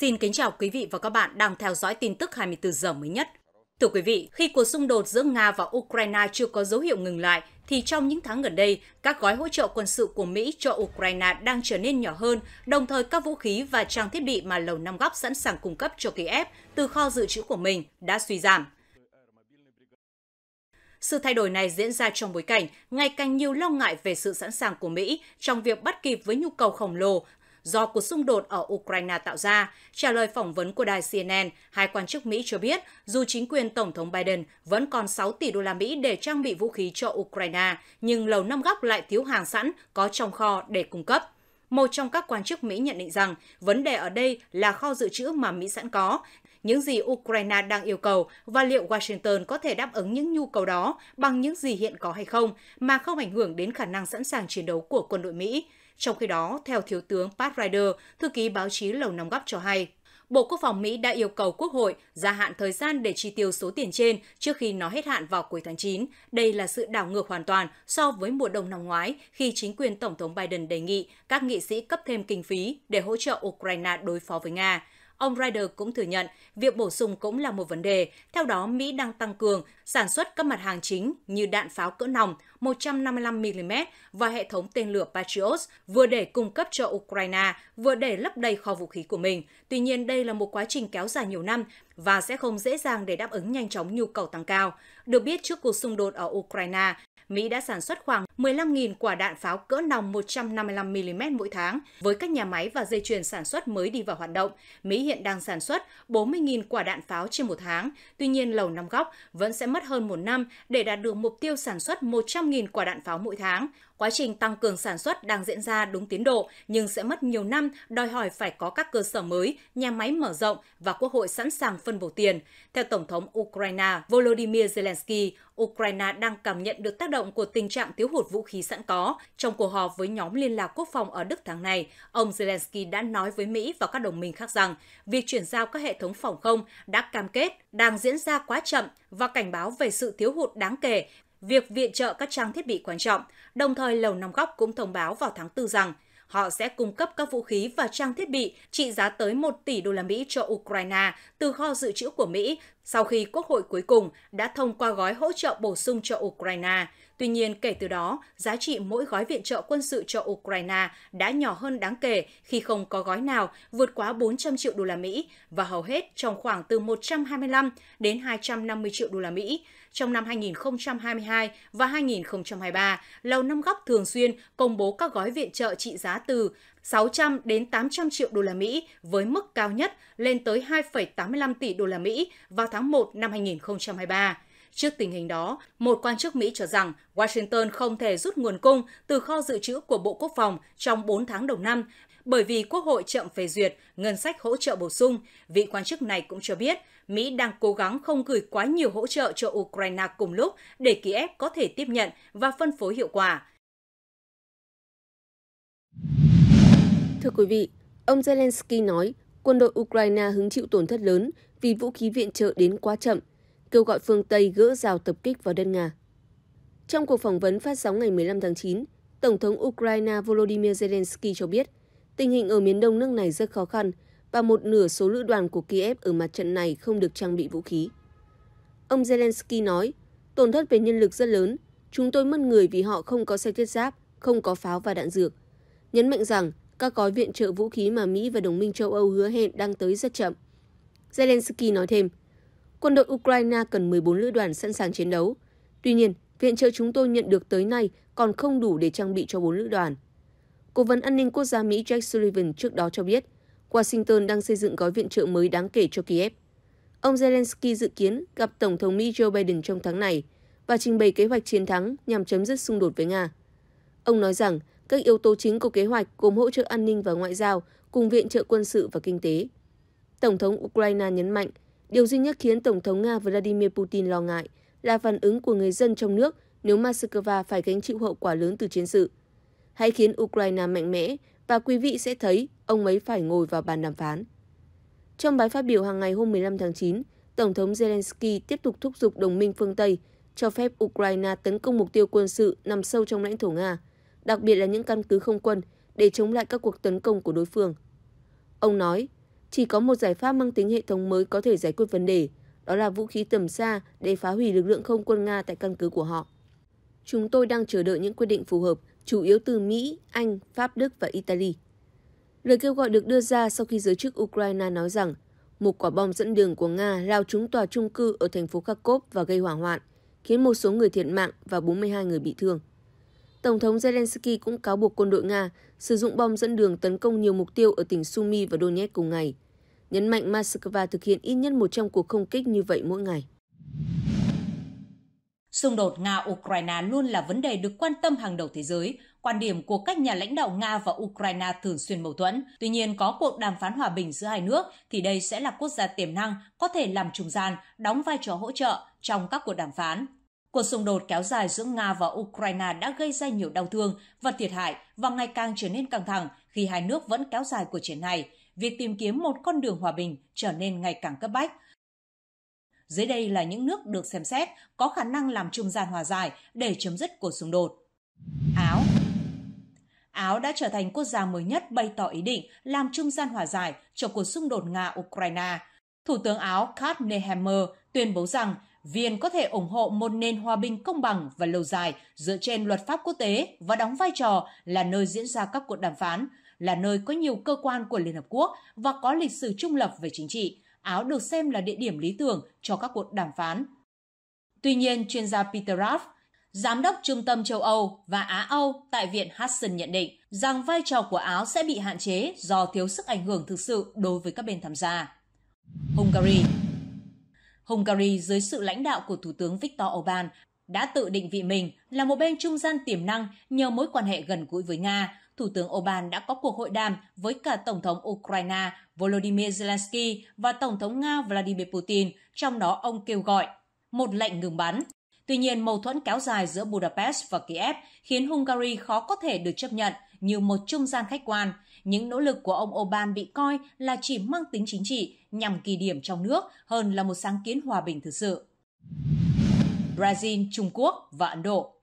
Xin kính chào quý vị và các bạn đang theo dõi tin tức 24 giờ mới nhất. Thưa quý vị, khi cuộc xung đột giữa Nga và Ukraine chưa có dấu hiệu ngừng lại, thì trong những tháng gần đây, các gói hỗ trợ quân sự của Mỹ cho Ukraine đang trở nên nhỏ hơn, đồng thời các vũ khí và trang thiết bị mà Lầu Năm Góc sẵn sàng cung cấp cho Kiev từ kho dự trữ của mình đã suy giảm. Sự thay đổi này diễn ra trong bối cảnh ngày càng nhiều lo ngại về sự sẵn sàng của Mỹ trong việc bắt kịp với nhu cầu khổng lồ do cuộc xung đột ở Ukraine tạo ra. Trả lời phỏng vấn của đài CNN, hai quan chức Mỹ cho biết dù chính quyền Tổng thống Biden vẫn còn 6 tỷ đô la Mỹ để trang bị vũ khí cho Ukraine, nhưng Lầu Năm Góc lại thiếu hàng sẵn có trong kho để cung cấp. Một trong các quan chức Mỹ nhận định rằng vấn đề ở đây là kho dự trữ mà Mỹ sẵn có, những gì Ukraine đang yêu cầu và liệu Washington có thể đáp ứng những nhu cầu đó bằng những gì hiện có hay không mà không ảnh hưởng đến khả năng sẵn sàng chiến đấu của quân đội Mỹ. Trong khi đó, theo Thiếu tướng Pat Ryder, thư ký báo chí Lầu Năm Góc cho hay, Bộ Quốc phòng Mỹ đã yêu cầu Quốc hội gia hạn thời gian để chi tiêu số tiền trên trước khi nó hết hạn vào cuối tháng 9. Đây là sự đảo ngược hoàn toàn so với mùa đông năm ngoái khi chính quyền Tổng thống Biden đề nghị các nghị sĩ cấp thêm kinh phí để hỗ trợ Ukraine đối phó với Nga. Ông Ryder cũng thừa nhận việc bổ sung cũng là một vấn đề. Theo đó, Mỹ đang tăng cường sản xuất các mặt hàng chính như đạn pháo cỡ nòng 155mm và hệ thống tên lửa Patriot vừa để cung cấp cho Ukraine, vừa để lấp đầy kho vũ khí của mình. Tuy nhiên, đây là một quá trình kéo dài nhiều năm và sẽ không dễ dàng để đáp ứng nhanh chóng nhu cầu tăng cao. Được biết, trước cuộc xung đột ở Ukraine, Mỹ đã sản xuất khoảng 15.000 quả đạn pháo cỡ nòng 155mm mỗi tháng. Với các nhà máy và dây chuyền sản xuất mới đi vào hoạt động, Mỹ hiện đang sản xuất 40.000 quả đạn pháo trên một tháng. Tuy nhiên, Lầu Năm Góc vẫn sẽ mất hơn một năm để đạt được mục tiêu sản xuất 100.000 quả đạn pháo mỗi tháng quá trình tăng cường sản xuất đang diễn ra đúng tiến độ nhưng sẽ mất nhiều năm, đòi hỏi phải có các cơ sở mới, nhà máy mở rộng và Quốc hội sẵn sàng phân bổ tiền. Theo Tổng thống Ukraine Volodymyr Zelensky, Ukraine đang cảm nhận được tác động của tình trạng thiếu hụt vũ khí sẵn có. Trong cuộc họp với nhóm liên lạc quốc phòng ở Đức tháng này, ông Zelensky đã nói với Mỹ và các đồng minh khác rằng việc chuyển giao các hệ thống phòng không đã cam kết đang diễn ra quá chậm và cảnh báo về sự thiếu hụt đáng kể việc viện trợ các trang thiết bị quan trọng, đồng thời Lầu Năm Góc cũng thông báo vào tháng 4 rằng họ sẽ cung cấp các vũ khí và trang thiết bị trị giá tới 1 tỷ đô la Mỹ cho Ukraine từ kho dự trữ của Mỹ sau khi Quốc hội cuối cùng đã thông qua gói hỗ trợ bổ sung cho Ukraine. Tuy nhiên, kể từ đó, giá trị mỗi gói viện trợ quân sự cho Ukraine đã nhỏ hơn đáng kể khi không có gói nào vượt quá 400 triệu đô la Mỹ và hầu hết trong khoảng từ 125 đến 250 triệu đô la Mỹ, trong năm 2022 và 2023, Lầu Năm Góc thường xuyên công bố các gói viện trợ trị giá từ 600 đến 800 triệu đô la Mỹ với mức cao nhất lên tới 2,85 tỷ đô la Mỹ vào tháng 1 năm 2023. Trước tình hình đó, một quan chức Mỹ cho rằng Washington không thể rút nguồn cung từ kho dự trữ của Bộ Quốc phòng trong 4 tháng đầu năm bởi vì Quốc hội chậm phê duyệt ngân sách hỗ trợ bổ sung. Vị quan chức này cũng cho biết Mỹ đang cố gắng không gửi quá nhiều hỗ trợ cho Ukraine cùng lúc để Kiev có thể tiếp nhận và phân phối hiệu quả. Thưa quý vị, ông Zelensky nói quân đội Ukraine hứng chịu tổn thất lớn vì vũ khí viện trợ đến quá chậm, kêu gọi phương Tây gỡ rào tập kích vào đất Nga. Trong cuộc phỏng vấn phát sóng ngày 15 tháng 9, Tổng thống Ukraine Volodymyr Zelensky cho biết Tình hình ở miền đông nước này rất khó khăn và một nửa số lữ đoàn của Kiev ở mặt trận này không được trang bị vũ khí. Ông Zelensky nói, tổn thất về nhân lực rất lớn, chúng tôi mất người vì họ không có xe thiết giáp, không có pháo và đạn dược. Nhấn mạnh rằng các gói viện trợ vũ khí mà Mỹ và đồng minh châu Âu hứa hẹn đang tới rất chậm. Zelensky nói thêm, quân đội Ukraine cần 14 lữ đoàn sẵn sàng chiến đấu. Tuy nhiên, viện trợ chúng tôi nhận được tới nay còn không đủ để trang bị cho 4 lữ đoàn. Cố vấn an ninh quốc gia Mỹ Jack Sullivan trước đó cho biết, Washington đang xây dựng gói viện trợ mới đáng kể cho Kiev. Ông Zelensky dự kiến gặp Tổng thống Mỹ Joe Biden trong tháng này và trình bày kế hoạch chiến thắng nhằm chấm dứt xung đột với Nga. Ông nói rằng các yếu tố chính của kế hoạch gồm hỗ trợ an ninh và ngoại giao cùng viện trợ quân sự và kinh tế. Tổng thống Ukraine nhấn mạnh, điều duy nhất khiến Tổng thống Nga Vladimir Putin lo ngại là phản ứng của người dân trong nước nếu Moscow phải gánh chịu hậu quả lớn từ chiến sự hãy khiến Ukraine mạnh mẽ và quý vị sẽ thấy ông ấy phải ngồi vào bàn đàm phán. Trong bài phát biểu hàng ngày hôm 15 tháng 9, Tổng thống Zelensky tiếp tục thúc giục đồng minh phương Tây cho phép Ukraine tấn công mục tiêu quân sự nằm sâu trong lãnh thổ Nga, đặc biệt là những căn cứ không quân để chống lại các cuộc tấn công của đối phương. Ông nói, chỉ có một giải pháp mang tính hệ thống mới có thể giải quyết vấn đề, đó là vũ khí tầm xa để phá hủy lực lượng không quân Nga tại căn cứ của họ. Chúng tôi đang chờ đợi những quyết định phù hợp, chủ yếu từ Mỹ, Anh, Pháp, Đức và Italy. Lời kêu gọi được đưa ra sau khi giới chức Ukraine nói rằng một quả bom dẫn đường của Nga lao trúng tòa trung cư ở thành phố Kharkov và gây hỏa hoạn, khiến một số người thiệt mạng và 42 người bị thương. Tổng thống Zelensky cũng cáo buộc quân đội Nga sử dụng bom dẫn đường tấn công nhiều mục tiêu ở tỉnh Sumy và Donetsk cùng ngày, nhấn mạnh Moscow thực hiện ít nhất một trong cuộc không kích như vậy mỗi ngày. Xung đột Nga-Ukraine luôn là vấn đề được quan tâm hàng đầu thế giới. Quan điểm của các nhà lãnh đạo Nga và Ukraine thường xuyên mâu thuẫn. Tuy nhiên, có cuộc đàm phán hòa bình giữa hai nước thì đây sẽ là quốc gia tiềm năng, có thể làm trung gian, đóng vai trò hỗ trợ trong các cuộc đàm phán. Cuộc xung đột kéo dài giữa Nga và Ukraine đã gây ra nhiều đau thương và thiệt hại và ngày càng trở nên căng thẳng khi hai nước vẫn kéo dài cuộc chiến này. Việc tìm kiếm một con đường hòa bình trở nên ngày càng cấp bách – dưới đây là những nước được xem xét có khả năng làm trung gian hòa giải để chấm dứt cuộc xung đột. Áo Áo đã trở thành quốc gia mới nhất bày tỏ ý định làm trung gian hòa giải cho cuộc xung đột Nga-Ukraine. Thủ tướng Áo Kat Nehammer tuyên bố rằng Viên có thể ủng hộ một nền hòa bình công bằng và lâu dài dựa trên luật pháp quốc tế và đóng vai trò là nơi diễn ra các cuộc đàm phán, là nơi có nhiều cơ quan của Liên Hợp Quốc và có lịch sử trung lập về chính trị, Áo được xem là địa điểm lý tưởng cho các cuộc đàm phán. Tuy nhiên, chuyên gia Peter Raff, giám đốc trung tâm châu Âu và Á Âu tại Viện Hudson nhận định rằng vai trò của Áo sẽ bị hạn chế do thiếu sức ảnh hưởng thực sự đối với các bên tham gia. Hungary Hungary dưới sự lãnh đạo của Thủ tướng Viktor Orbán đã tự định vị mình là một bên trung gian tiềm năng nhờ mối quan hệ gần gũi với Nga, Thủ tướng Orbán đã có cuộc hội đàm với cả Tổng thống Ukraine Volodymyr Zelensky và Tổng thống Nga Vladimir Putin, trong đó ông kêu gọi một lệnh ngừng bắn. Tuy nhiên, mâu thuẫn kéo dài giữa Budapest và Kiev khiến Hungary khó có thể được chấp nhận như một trung gian khách quan. Những nỗ lực của ông Orbán bị coi là chỉ mang tính chính trị nhằm kỳ điểm trong nước hơn là một sáng kiến hòa bình thực sự. Brazil, Trung Quốc và Ấn Độ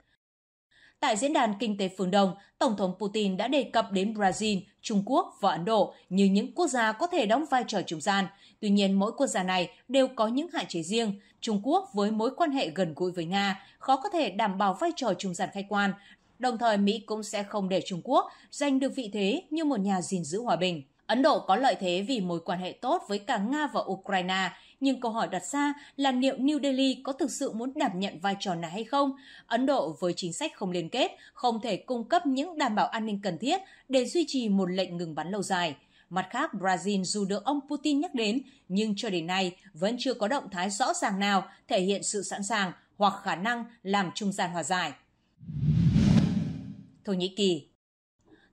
Tại diễn đàn Kinh tế Phương Đông, Tổng thống Putin đã đề cập đến Brazil, Trung Quốc và Ấn Độ như những quốc gia có thể đóng vai trò trung gian. Tuy nhiên, mỗi quốc gia này đều có những hạn chế riêng. Trung Quốc với mối quan hệ gần gũi với Nga khó có thể đảm bảo vai trò trung gian khách quan. Đồng thời, Mỹ cũng sẽ không để Trung Quốc giành được vị thế như một nhà gìn giữ hòa bình. Ấn Độ có lợi thế vì mối quan hệ tốt với cả Nga và Ukraine, nhưng câu hỏi đặt ra là liệu New Delhi có thực sự muốn đảm nhận vai trò này hay không? Ấn Độ với chính sách không liên kết không thể cung cấp những đảm bảo an ninh cần thiết để duy trì một lệnh ngừng bắn lâu dài. Mặt khác, Brazil dù được ông Putin nhắc đến, nhưng cho đến nay vẫn chưa có động thái rõ ràng nào thể hiện sự sẵn sàng hoặc khả năng làm trung gian hòa giải. Thổ Nhĩ Kỳ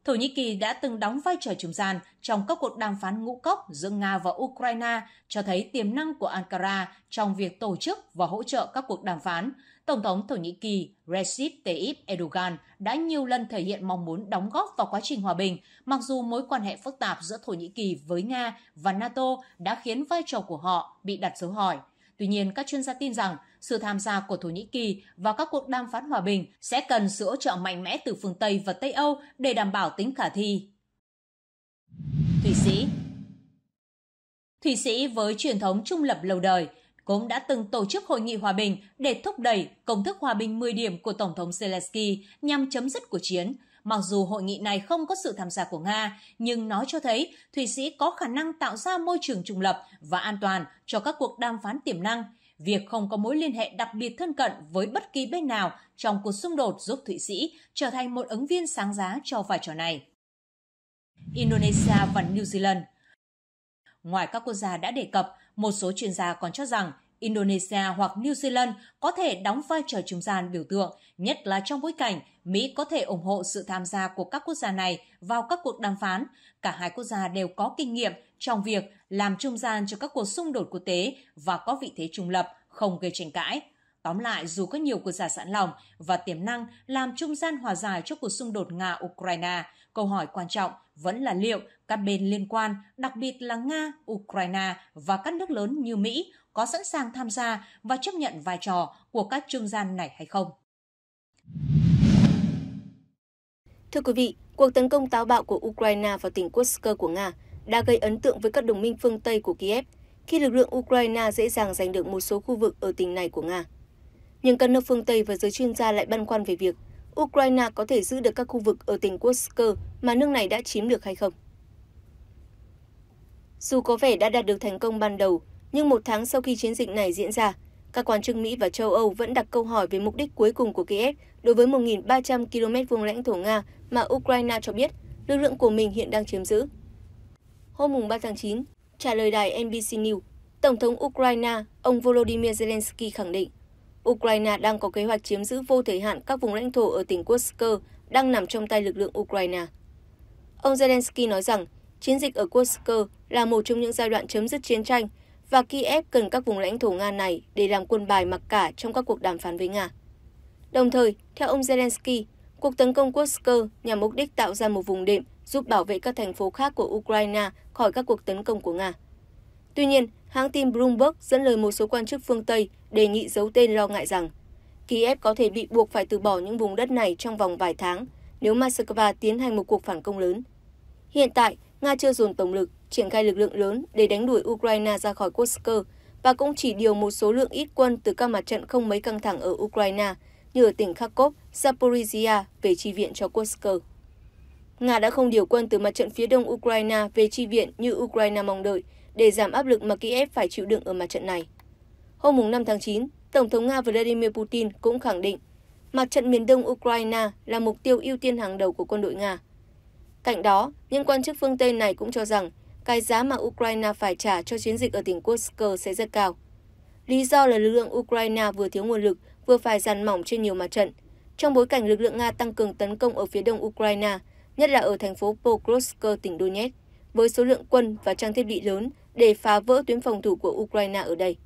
Thổ Nhĩ Kỳ đã từng đóng vai trò trung gian trong các cuộc đàm phán ngũ cốc giữa Nga và Ukraine, cho thấy tiềm năng của Ankara trong việc tổ chức và hỗ trợ các cuộc đàm phán. Tổng thống Thổ Nhĩ Kỳ Recep Tayyip Erdogan đã nhiều lần thể hiện mong muốn đóng góp vào quá trình hòa bình, mặc dù mối quan hệ phức tạp giữa Thổ Nhĩ Kỳ với Nga và NATO đã khiến vai trò của họ bị đặt dấu hỏi – Tuy nhiên, các chuyên gia tin rằng sự tham gia của Thổ Nhĩ Kỳ vào các cuộc đàm phán hòa bình sẽ cần sự hỗ trợ mạnh mẽ từ phương Tây và Tây Âu để đảm bảo tính khả thi. Thụy Sĩ Thụy Sĩ với truyền thống trung lập lâu đời cũng đã từng tổ chức hội nghị hòa bình để thúc đẩy công thức hòa bình 10 điểm của Tổng thống Zelensky nhằm chấm dứt cuộc chiến – Mặc dù hội nghị này không có sự tham gia của Nga, nhưng nó cho thấy Thụy Sĩ có khả năng tạo ra môi trường trung lập và an toàn cho các cuộc đàm phán tiềm năng. Việc không có mối liên hệ đặc biệt thân cận với bất kỳ bên nào trong cuộc xung đột giúp Thụy Sĩ trở thành một ứng viên sáng giá cho vai trò này. Indonesia và New Zealand Ngoài các quốc gia đã đề cập, một số chuyên gia còn cho rằng Indonesia hoặc New Zealand có thể đóng vai trò trung gian biểu tượng, nhất là trong bối cảnh Mỹ có thể ủng hộ sự tham gia của các quốc gia này vào các cuộc đàm phán. Cả hai quốc gia đều có kinh nghiệm trong việc làm trung gian cho các cuộc xung đột quốc tế và có vị thế trung lập, không gây tranh cãi. Tóm lại, dù có nhiều quốc gia sẵn lòng và tiềm năng làm trung gian hòa giải cho cuộc xung đột Nga-Ukraine, câu hỏi quan trọng vẫn là liệu các bên liên quan, đặc biệt là Nga, Ukraine và các nước lớn như Mỹ có sẵn sàng tham gia và chấp nhận vai trò của các trung gian này hay không. Thưa quý vị, cuộc tấn công táo bạo của Ukraine vào tỉnh Kursk của Nga đã gây ấn tượng với các đồng minh phương Tây của Kiev khi lực lượng Ukraine dễ dàng giành được một số khu vực ở tỉnh này của Nga. Nhưng các nước phương Tây và giới chuyên gia lại băn khoăn về việc Ukraine có thể giữ được các khu vực ở tỉnh Kursk mà nước này đã chiếm được hay không. Dù có vẻ đã đạt được thành công ban đầu, nhưng một tháng sau khi chiến dịch này diễn ra, các quan chức Mỹ và châu Âu vẫn đặt câu hỏi về mục đích cuối cùng của Kiev đối với 1.300 km vuông lãnh thổ Nga mà Ukraine cho biết lực lượng của mình hiện đang chiếm giữ. Hôm 3 tháng 9, trả lời đài NBC News, Tổng thống Ukraine ông Volodymyr Zelensky khẳng định Ukraine đang có kế hoạch chiếm giữ vô thời hạn các vùng lãnh thổ ở tỉnh Kursk đang nằm trong tay lực lượng Ukraine. Ông Zelensky nói rằng chiến dịch ở Kursk là một trong những giai đoạn chấm dứt chiến tranh và Kiev cần các vùng lãnh thổ Nga này để làm quân bài mặc cả trong các cuộc đàm phán với Nga. Đồng thời, theo ông Zelensky, cuộc tấn công Kursk nhằm mục đích tạo ra một vùng đệm giúp bảo vệ các thành phố khác của Ukraine khỏi các cuộc tấn công của Nga. Tuy nhiên, hãng tin Bloomberg dẫn lời một số quan chức phương Tây đề nghị giấu tên lo ngại rằng Kiev có thể bị buộc phải từ bỏ những vùng đất này trong vòng vài tháng nếu Moscow tiến hành một cuộc phản công lớn. Hiện tại, Nga chưa dồn tổng lực triển khai lực lượng lớn để đánh đuổi Ukraine ra khỏi Kursk và cũng chỉ điều một số lượng ít quân từ các mặt trận không mấy căng thẳng ở Ukraine như ở tỉnh Kharkov, Zaporizhia về chi viện cho Kursk. Nga đã không điều quân từ mặt trận phía đông Ukraine về chi viện như Ukraine mong đợi để giảm áp lực mà Kiev phải chịu đựng ở mặt trận này. Hôm 5 tháng 9, Tổng thống Nga Vladimir Putin cũng khẳng định mặt trận miền đông Ukraine là mục tiêu ưu tiên hàng đầu của quân đội Nga. Cạnh đó, những quan chức phương Tây này cũng cho rằng cái giá mà Ukraine phải trả cho chiến dịch ở tỉnh Kursk sẽ rất cao. Lý do là lực lượng Ukraine vừa thiếu nguồn lực, vừa phải dàn mỏng trên nhiều mặt trận. Trong bối cảnh lực lượng Nga tăng cường tấn công ở phía đông Ukraine, nhất là ở thành phố Pokrovsk, tỉnh Donetsk, với số lượng quân và trang thiết bị lớn để phá vỡ tuyến phòng thủ của Ukraine ở đây.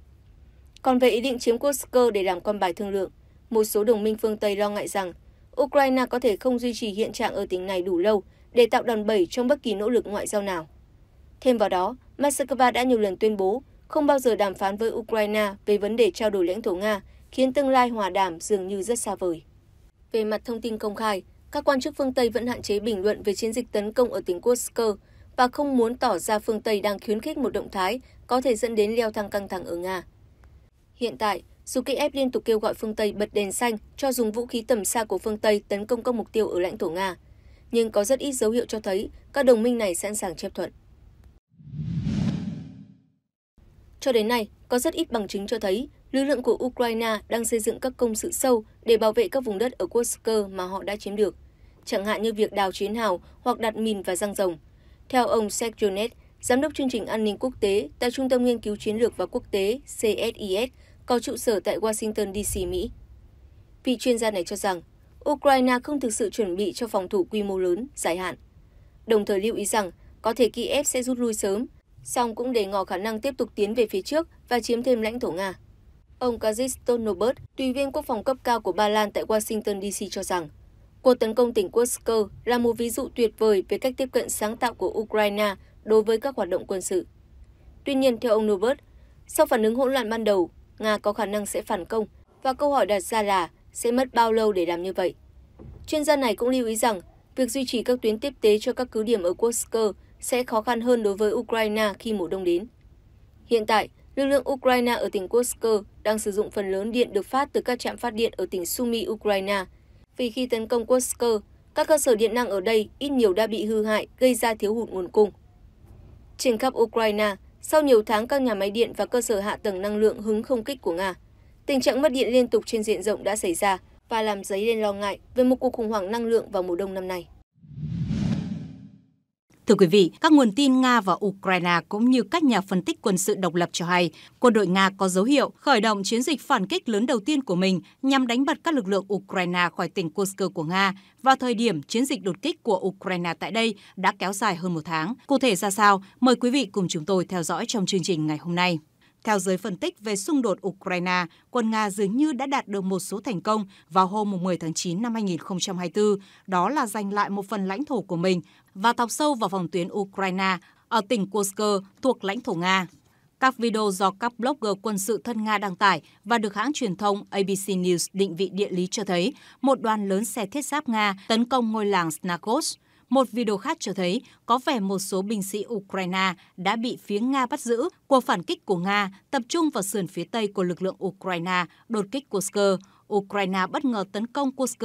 Còn về ý định chiếm Kursk để làm con bài thương lượng, một số đồng minh phương Tây lo ngại rằng Ukraine có thể không duy trì hiện trạng ở tỉnh này đủ lâu để tạo đòn bẩy trong bất kỳ nỗ lực ngoại giao nào thêm vào đó moscow đã nhiều lần tuyên bố không bao giờ đàm phán với ukraine về vấn đề trao đổi lãnh thổ nga khiến tương lai hòa đàm dường như rất xa vời về mặt thông tin công khai các quan chức phương tây vẫn hạn chế bình luận về chiến dịch tấn công ở tỉnh kursk và không muốn tỏ ra phương tây đang khuyến khích một động thái có thể dẫn đến leo thang căng thẳng ở nga hiện tại dù Kiev liên tục kêu gọi phương Tây bật đèn xanh cho dùng vũ khí tầm xa của phương Tây tấn công các mục tiêu ở lãnh thổ Nga, nhưng có rất ít dấu hiệu cho thấy các đồng minh này sẵn sàng chấp thuận. Cho đến nay, có rất ít bằng chứng cho thấy lực lượng của Ukraine đang xây dựng các công sự sâu để bảo vệ các vùng đất ở Kursk mà họ đã chiếm được, chẳng hạn như việc đào chiến hào hoặc đặt mìn và răng rồng. Theo ông Net, Giám đốc chương trình an ninh quốc tế tại Trung tâm Nghiên cứu Chiến lược và Quốc tế CSIS, có trụ sở tại Washington, D.C., Mỹ. Vị chuyên gia này cho rằng, Ukraine không thực sự chuẩn bị cho phòng thủ quy mô lớn, dài hạn. Đồng thời lưu ý rằng, có thể Kiev sẽ rút lui sớm song cũng để ngỏ khả năng tiếp tục tiến về phía trước và chiếm thêm lãnh thổ Nga. Ông Kazik Stoltenberg, tùy viên quốc phòng cấp cao của Ba Lan tại Washington DC cho rằng, cuộc tấn công tỉnh Kursk là một ví dụ tuyệt vời về cách tiếp cận sáng tạo của Ukraine đối với các hoạt động quân sự. Tuy nhiên, theo ông Norbert, sau phản ứng hỗn loạn ban đầu, Nga có khả năng sẽ phản công và câu hỏi đặt ra là sẽ mất bao lâu để làm như vậy. Chuyên gia này cũng lưu ý rằng, việc duy trì các tuyến tiếp tế cho các cứ điểm ở Kursk sẽ khó khăn hơn đối với Ukraine khi mùa đông đến. Hiện tại, lực lượng Ukraine ở tỉnh Kursk đang sử dụng phần lớn điện được phát từ các trạm phát điện ở tỉnh Sumy, Ukraine, vì khi tấn công Kursk, các cơ sở điện năng ở đây ít nhiều đã bị hư hại, gây ra thiếu hụt nguồn cung. Trên khắp Ukraine, sau nhiều tháng các nhà máy điện và cơ sở hạ tầng năng lượng hứng không kích của Nga, tình trạng mất điện liên tục trên diện rộng đã xảy ra và làm dấy lên lo ngại về một cuộc khủng hoảng năng lượng vào mùa đông năm nay. Thưa quý vị, các nguồn tin Nga và Ukraine cũng như các nhà phân tích quân sự độc lập cho hay, quân đội Nga có dấu hiệu khởi động chiến dịch phản kích lớn đầu tiên của mình nhằm đánh bật các lực lượng Ukraine khỏi tỉnh Kursk của Nga vào thời điểm chiến dịch đột kích của Ukraine tại đây đã kéo dài hơn một tháng. Cụ thể ra sao? Mời quý vị cùng chúng tôi theo dõi trong chương trình ngày hôm nay. Theo giới phân tích về xung đột Ukraine, quân Nga dường như đã đạt được một số thành công vào hôm 10 tháng 9 năm 2024, đó là giành lại một phần lãnh thổ của mình và thọc sâu vào phòng tuyến Ukraine ở tỉnh Kursk thuộc lãnh thổ Nga. Các video do các blogger quân sự thân Nga đăng tải và được hãng truyền thông ABC News định vị địa lý cho thấy một đoàn lớn xe thiết giáp Nga tấn công ngôi làng Snakos. Một video khác cho thấy có vẻ một số binh sĩ Ukraine đã bị phía Nga bắt giữ. Cuộc phản kích của Nga tập trung vào sườn phía tây của lực lượng Ukraine đột kích Kursk, Ukraine bất ngờ tấn công Kursk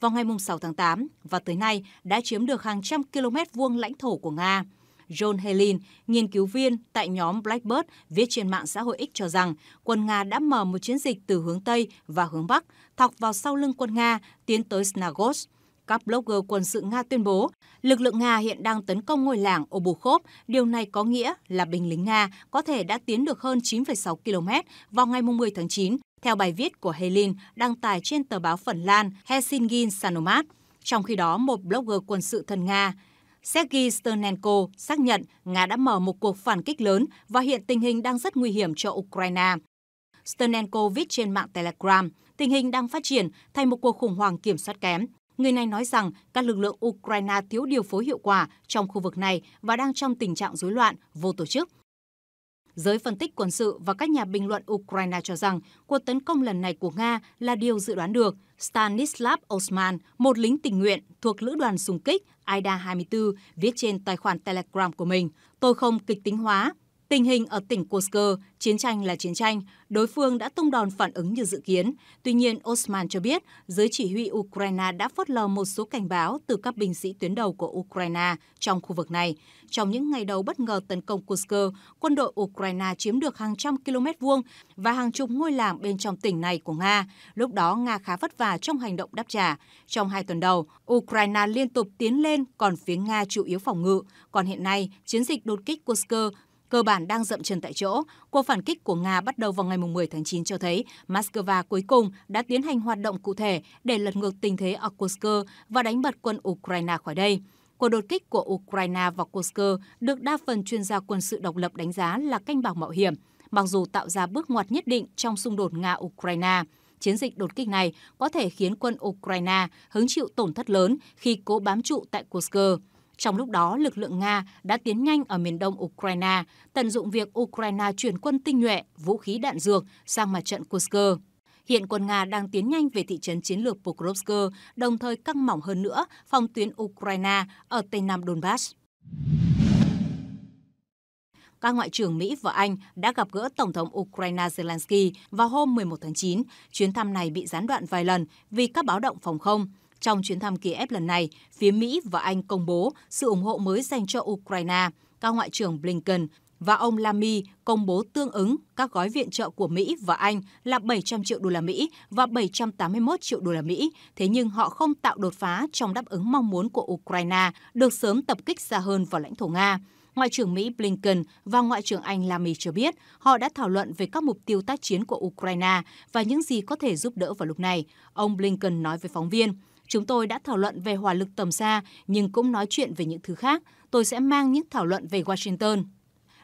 vào ngày 6 tháng 8 và tới nay đã chiếm được hàng trăm km vuông lãnh thổ của Nga. John Helin, nghiên cứu viên tại nhóm Blackbird viết trên mạng xã hội X cho rằng quân Nga đã mở một chiến dịch từ hướng Tây và hướng Bắc, thọc vào sau lưng quân Nga, tiến tới Snagos. Các blogger quân sự Nga tuyên bố, lực lượng Nga hiện đang tấn công ngôi làng Obukhov. Điều này có nghĩa là binh lính Nga có thể đã tiến được hơn 9,6 km vào ngày 10 tháng 9 theo bài viết của Helin đăng tải trên tờ báo Phần Lan Helsinki Sanomat, trong khi đó một blogger quân sự thân Nga Sergei Sternenko xác nhận Nga đã mở một cuộc phản kích lớn và hiện tình hình đang rất nguy hiểm cho Ukraine. Sternenko viết trên mạng Telegram, tình hình đang phát triển thành một cuộc khủng hoảng kiểm soát kém. Người này nói rằng các lực lượng Ukraine thiếu điều phối hiệu quả trong khu vực này và đang trong tình trạng rối loạn, vô tổ chức, Giới phân tích quân sự và các nhà bình luận Ukraine cho rằng cuộc tấn công lần này của Nga là điều dự đoán được. Stanislav Osman, một lính tình nguyện thuộc lữ đoàn xung kích AIDA-24, viết trên tài khoản Telegram của mình, tôi không kịch tính hóa Tình hình ở tỉnh Kursk, chiến tranh là chiến tranh, đối phương đã tung đòn phản ứng như dự kiến. Tuy nhiên, Osman cho biết giới chỉ huy Ukraine đã phớt lờ một số cảnh báo từ các binh sĩ tuyến đầu của Ukraine trong khu vực này. Trong những ngày đầu bất ngờ tấn công Kursk, quân đội Ukraine chiếm được hàng trăm km vuông và hàng chục ngôi làng bên trong tỉnh này của Nga. Lúc đó, Nga khá vất vả trong hành động đáp trả. Trong hai tuần đầu, Ukraine liên tục tiến lên, còn phía Nga chủ yếu phòng ngự. Còn hiện nay, chiến dịch đột kích Kursk cơ bản đang dậm chân tại chỗ. Cuộc phản kích của Nga bắt đầu vào ngày 10 tháng 9 cho thấy Moscow cuối cùng đã tiến hành hoạt động cụ thể để lật ngược tình thế ở Kursk và đánh bật quân Ukraine khỏi đây. Cuộc đột kích của Ukraine vào Kursk được đa phần chuyên gia quân sự độc lập đánh giá là canh bạc mạo hiểm, mặc dù tạo ra bước ngoặt nhất định trong xung đột Nga-Ukraine. Chiến dịch đột kích này có thể khiến quân Ukraine hứng chịu tổn thất lớn khi cố bám trụ tại Kursk. Trong lúc đó, lực lượng Nga đã tiến nhanh ở miền đông Ukraine, tận dụng việc Ukraine chuyển quân tinh nhuệ, vũ khí đạn dược sang mặt trận Kursk. Hiện quân Nga đang tiến nhanh về thị trấn chiến lược Pokrovsk, đồng thời căng mỏng hơn nữa phòng tuyến Ukraine ở tây nam Donbass các ngoại trưởng Mỹ và Anh đã gặp gỡ Tổng thống Ukraine Zelensky vào hôm 11 tháng 9. Chuyến thăm này bị gián đoạn vài lần vì các báo động phòng không. Trong chuyến thăm Kiev lần này, phía Mỹ và Anh công bố sự ủng hộ mới dành cho Ukraine. Các ngoại trưởng Blinken và ông Lamy công bố tương ứng các gói viện trợ của Mỹ và Anh là 700 triệu đô la Mỹ và 781 triệu đô la Mỹ, thế nhưng họ không tạo đột phá trong đáp ứng mong muốn của Ukraine được sớm tập kích xa hơn vào lãnh thổ Nga. Ngoại trưởng Mỹ Blinken và Ngoại trưởng Anh Lamy cho biết họ đã thảo luận về các mục tiêu tác chiến của Ukraine và những gì có thể giúp đỡ vào lúc này. Ông Blinken nói với phóng viên, Chúng tôi đã thảo luận về hỏa lực tầm xa nhưng cũng nói chuyện về những thứ khác. Tôi sẽ mang những thảo luận về Washington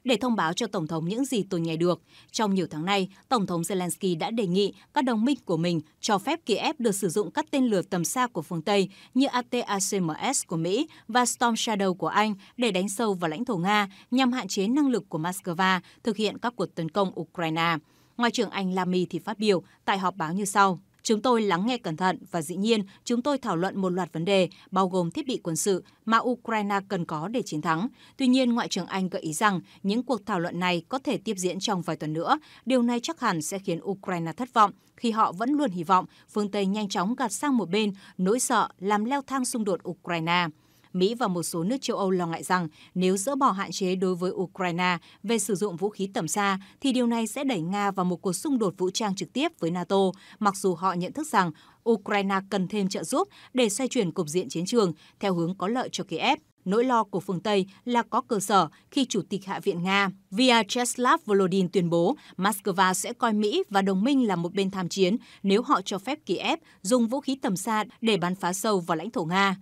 để thông báo cho Tổng thống những gì tôi nghe được. Trong nhiều tháng nay, Tổng thống Zelensky đã đề nghị các đồng minh của mình cho phép Kiev được sử dụng các tên lửa tầm xa của phương Tây như ATACMS của Mỹ và Storm Shadow của Anh để đánh sâu vào lãnh thổ Nga nhằm hạn chế năng lực của Moscow thực hiện các cuộc tấn công Ukraine. Ngoại trưởng Anh Lamy thì phát biểu tại họp báo như sau. Chúng tôi lắng nghe cẩn thận và dĩ nhiên chúng tôi thảo luận một loạt vấn đề, bao gồm thiết bị quân sự mà Ukraine cần có để chiến thắng. Tuy nhiên, Ngoại trưởng Anh gợi ý rằng những cuộc thảo luận này có thể tiếp diễn trong vài tuần nữa. Điều này chắc hẳn sẽ khiến Ukraine thất vọng khi họ vẫn luôn hy vọng phương Tây nhanh chóng gạt sang một bên nỗi sợ làm leo thang xung đột Ukraine. Mỹ và một số nước châu Âu lo ngại rằng nếu dỡ bỏ hạn chế đối với Ukraine về sử dụng vũ khí tầm xa, thì điều này sẽ đẩy Nga vào một cuộc xung đột vũ trang trực tiếp với NATO, mặc dù họ nhận thức rằng Ukraine cần thêm trợ giúp để xoay chuyển cục diện chiến trường theo hướng có lợi cho Kiev. Nỗi lo của phương Tây là có cơ sở khi Chủ tịch Hạ viện Nga Vyacheslav Volodin tuyên bố Moscow sẽ coi Mỹ và đồng minh là một bên tham chiến nếu họ cho phép Kiev dùng vũ khí tầm xa để bắn phá sâu vào lãnh thổ Nga.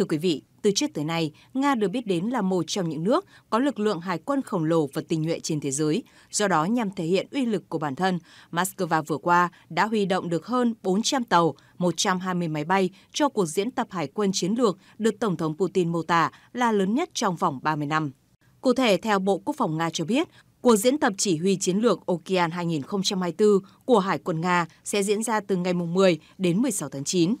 Thưa quý vị, từ trước tới nay, Nga được biết đến là một trong những nước có lực lượng hải quân khổng lồ và tình nhuệ trên thế giới. Do đó, nhằm thể hiện uy lực của bản thân, Moscow vừa qua đã huy động được hơn 400 tàu, 120 máy bay cho cuộc diễn tập hải quân chiến lược được Tổng thống Putin mô tả là lớn nhất trong vòng 30 năm. Cụ thể, theo Bộ Quốc phòng Nga cho biết, Cuộc diễn tập chỉ huy chiến lược Okean 2024 của Hải quân Nga sẽ diễn ra từ ngày 10 đến 16 tháng 9.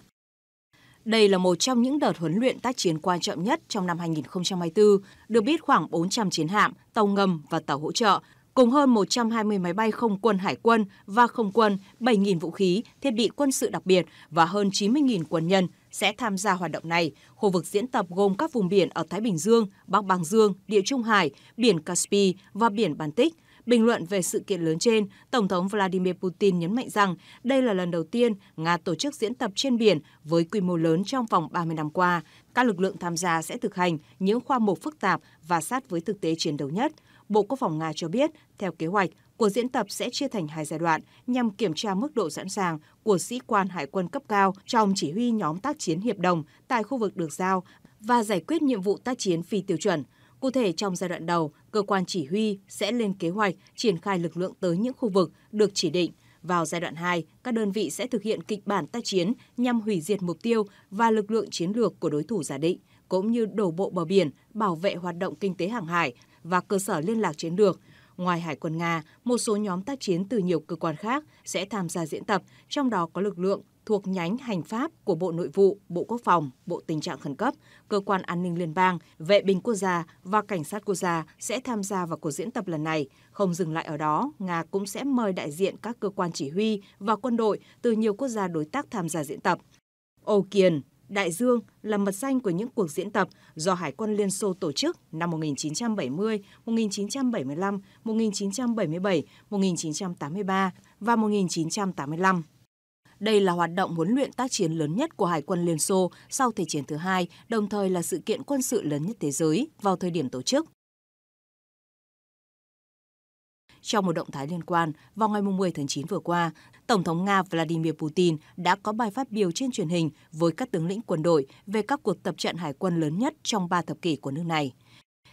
Đây là một trong những đợt huấn luyện tác chiến quan trọng nhất trong năm 2024, được biết khoảng 400 chiến hạm, tàu ngầm và tàu hỗ trợ, cùng hơn 120 máy bay không quân hải quân và không quân, 7.000 vũ khí, thiết bị quân sự đặc biệt và hơn 90.000 quân nhân sẽ tham gia hoạt động này. Khu vực diễn tập gồm các vùng biển ở Thái Bình Dương, Bắc Bàng Dương, Địa Trung Hải, biển Caspi và biển Baltic – Bình luận về sự kiện lớn trên, Tổng thống Vladimir Putin nhấn mạnh rằng đây là lần đầu tiên Nga tổ chức diễn tập trên biển với quy mô lớn trong vòng 30 năm qua. Các lực lượng tham gia sẽ thực hành những khoa mục phức tạp và sát với thực tế chiến đấu nhất. Bộ Quốc phòng Nga cho biết, theo kế hoạch, cuộc diễn tập sẽ chia thành hai giai đoạn nhằm kiểm tra mức độ sẵn sàng của sĩ quan hải quân cấp cao trong chỉ huy nhóm tác chiến hiệp đồng tại khu vực được giao và giải quyết nhiệm vụ tác chiến phi tiêu chuẩn. Cụ thể, trong giai đoạn đầu, cơ quan chỉ huy sẽ lên kế hoạch triển khai lực lượng tới những khu vực được chỉ định. Vào giai đoạn 2, các đơn vị sẽ thực hiện kịch bản tác chiến nhằm hủy diệt mục tiêu và lực lượng chiến lược của đối thủ giả định, cũng như đổ bộ bờ biển, bảo vệ hoạt động kinh tế hàng hải và cơ sở liên lạc chiến lược. Ngoài Hải quân Nga, một số nhóm tác chiến từ nhiều cơ quan khác sẽ tham gia diễn tập, trong đó có lực lượng thuộc nhánh hành pháp của Bộ Nội vụ, Bộ Quốc phòng, Bộ Tình trạng Khẩn cấp, Cơ quan An ninh Liên bang, Vệ binh quốc gia và Cảnh sát quốc gia sẽ tham gia vào cuộc diễn tập lần này. Không dừng lại ở đó, Nga cũng sẽ mời đại diện các cơ quan chỉ huy và quân đội từ nhiều quốc gia đối tác tham gia diễn tập. Âu Kiền, Đại Dương là mật danh của những cuộc diễn tập do Hải quân Liên Xô tổ chức năm 1970, 1975, 1977, 1983 và 1985. Đây là hoạt động huấn luyện tác chiến lớn nhất của Hải quân Liên Xô sau Thế chiến thứ hai, đồng thời là sự kiện quân sự lớn nhất thế giới vào thời điểm tổ chức. Trong một động thái liên quan, vào ngày 10 tháng 9 vừa qua, Tổng thống Nga Vladimir Putin đã có bài phát biểu trên truyền hình với các tướng lĩnh quân đội về các cuộc tập trận hải quân lớn nhất trong ba thập kỷ của nước này –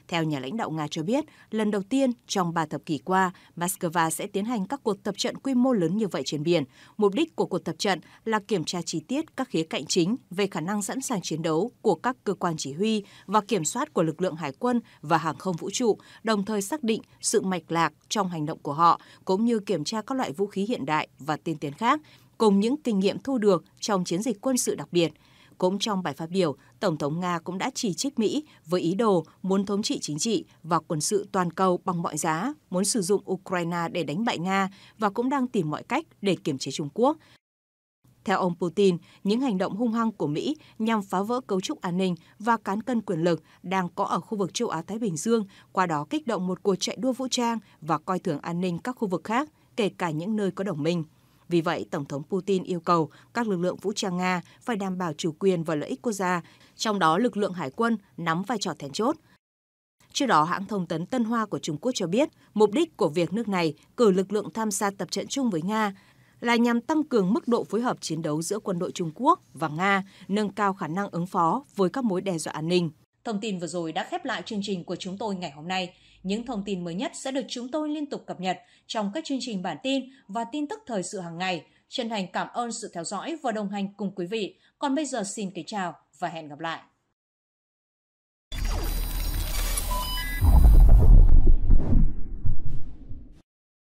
theo nhà lãnh đạo Nga cho biết, lần đầu tiên trong ba thập kỷ qua, Moscow sẽ tiến hành các cuộc tập trận quy mô lớn như vậy trên biển. Mục đích của cuộc tập trận là kiểm tra chi tiết các khía cạnh chính về khả năng sẵn sàng chiến đấu của các cơ quan chỉ huy và kiểm soát của lực lượng hải quân và hàng không vũ trụ, đồng thời xác định sự mạch lạc trong hành động của họ, cũng như kiểm tra các loại vũ khí hiện đại và tiên tiến khác cùng những kinh nghiệm thu được trong chiến dịch quân sự đặc biệt – cũng trong bài phát biểu, Tổng thống Nga cũng đã chỉ trích Mỹ với ý đồ muốn thống trị chính trị và quân sự toàn cầu bằng mọi giá, muốn sử dụng Ukraine để đánh bại Nga và cũng đang tìm mọi cách để kiểm chế Trung Quốc. Theo ông Putin, những hành động hung hăng của Mỹ nhằm phá vỡ cấu trúc an ninh và cán cân quyền lực đang có ở khu vực châu Á-Thái Bình Dương, qua đó kích động một cuộc chạy đua vũ trang và coi thường an ninh các khu vực khác, kể cả những nơi có đồng minh. Vì vậy, Tổng thống Putin yêu cầu các lực lượng vũ trang Nga phải đảm bảo chủ quyền và lợi ích quốc gia, trong đó lực lượng hải quân nắm vai trò then chốt. Trước đó, hãng thông tấn Tân Hoa của Trung Quốc cho biết, mục đích của việc nước này cử lực lượng tham gia tập trận chung với Nga là nhằm tăng cường mức độ phối hợp chiến đấu giữa quân đội Trung Quốc và Nga, nâng cao khả năng ứng phó với các mối đe dọa an ninh. Thông tin vừa rồi đã khép lại chương trình của chúng tôi ngày hôm nay. Những thông tin mới nhất sẽ được chúng tôi liên tục cập nhật trong các chương trình bản tin và tin tức thời sự hàng ngày. Chân thành cảm ơn sự theo dõi và đồng hành cùng quý vị. Còn bây giờ xin kính chào và hẹn gặp lại.